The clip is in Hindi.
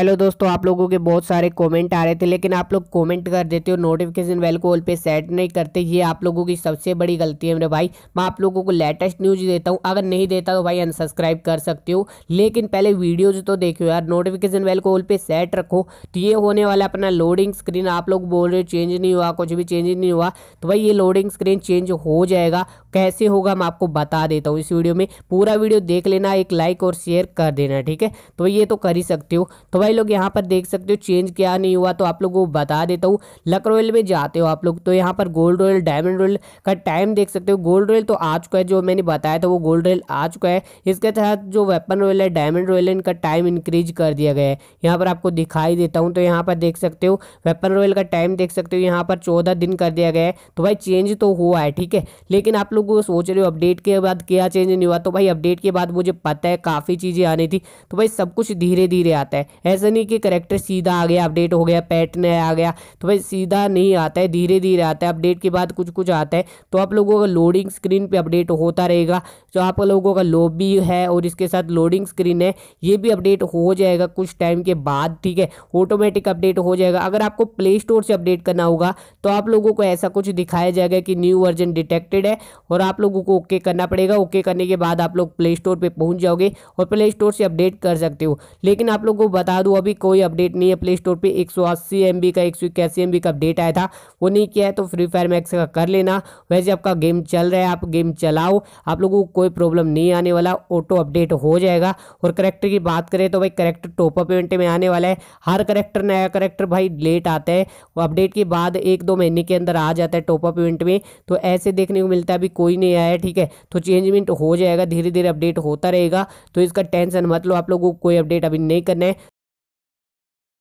हेलो दोस्तों आप लोगों के बहुत सारे कमेंट आ रहे थे लेकिन आप लोग कमेंट कर देते हो नोटिफिकेशन बेल को ऑल पे सेट नहीं करते ये आप लोगों की सबसे बड़ी गलती है मेरे भाई मैं आप लोगों को लेटेस्ट न्यूज देता हूँ अगर नहीं देता तो भाई अनसब्सक्राइब कर सकते हो लेकिन पहले वीडियोज तो देखो यार नोटिफिकेशन बेल को ऑल पे सेट रखो तो ये होने वाला अपना लोडिंग स्क्रीन आप लोग बोल रहे हो चेंज नहीं हुआ कुछ भी चेंज नहीं हुआ तो भाई ये लोडिंग स्क्रीन चेंज हो जाएगा कैसे होगा मैं आपको बता देता हूँ इस वीडियो में पूरा वीडियो देख लेना एक लाइक और शेयर कर देना ठीक है तो ये तो कर ही सकते हो तो भाई भाई लोग यहाँ पर देख सकते हो चेंज क्या नहीं हुआ तो आप लोगों को बता देता हूँ लक रॉयल में जाते हो आप लोग तो यहाँ पर गोल्ड रॉयल डायमंड रॉयल का टाइम देख सकते हो गोल्ड रॉयल तो आ चुका है जो मैंने बताया था वो गोल्ड रॉयल आ चुका है इसके तहत जो वेपन रॉयल है डायमंड रॉयल इनका टाइम इंक्रीज कर दिया गया है यहाँ पर आपको दिखाई देता हूँ तो यहाँ पर देख सकते हो वेपन रॉयल का टाइम देख सकते हो यहाँ पर चौदह दिन कर दिया गया है तो भाई चेंज तो हुआ है ठीक है लेकिन आप लोग सोच रहे हो अपडेट के बाद क्या चेंज नहीं हुआ तो भाई अपडेट के बाद मुझे पता है काफ़ी चीज़ें आनी थी तो भाई सब कुछ धीरे धीरे आता है ऐसा नहीं कि करेक्टर सीधा आ गया अपडेट हो गया पैटर्न आ गया तो भाई सीधा नहीं आता है धीरे धीरे आता है अपडेट के बाद कुछ कुछ आता है तो आप लोगों का लोडिंग स्क्रीन पर अपडेट होता रहेगा जो तो आप लोगों का लॉबी है और इसके साथ लोडिंग स्क्रीन है ये भी अपडेट हो जाएगा कुछ टाइम के बाद ठीक है ऑटोमेटिक अपडेट हो जाएगा अगर आपको प्ले स्टोर से अपडेट करना होगा तो आप लोगों को ऐसा कुछ दिखाया जाएगा कि न्यू वर्जन डिटेक्टेड है और आप लोगों को ओके करना पड़ेगा ओके करने के बाद आप लोग प्ले स्टोर पर पहुँच जाओगे और प्ले स्टोर से अपडेट कर सकते हो लेकिन आप लोगों को बता दूँ दूँ अभी कोई अपडेट नहीं है प्ले स्टोर पर एक सौ अस्सी एम बी का एक सौ इक्यासी एम बी का अपडेट आया था वो नहीं किया है तो फ्री फायर मैक्स का कर लेना वैसे आपका गेम चल रहा है आप गेम चलाओ आप लोगों को कोई प्रॉब्लम नहीं आने वाला ऑटो अपडेट हो जाएगा और करेक्टर की बात करें तो भाई करेक्टर टॉपअप इवेंट में आने वाला है हर करेक्टर नया करेक्टर भाई लेट आता है वो अपडेट के बाद एक दो महीने के अंदर आ जाता है टॉपअप इवेंट में तो ऐसे देखने को मिलता है अभी कोई नहीं आया ठीक है तो चेंजमेंट हो जाएगा धीरे धीरे अपडेट होता रहेगा तो इसका टेंशन मतलब आप लोगों को कोई अपडेट अभी नहीं करना है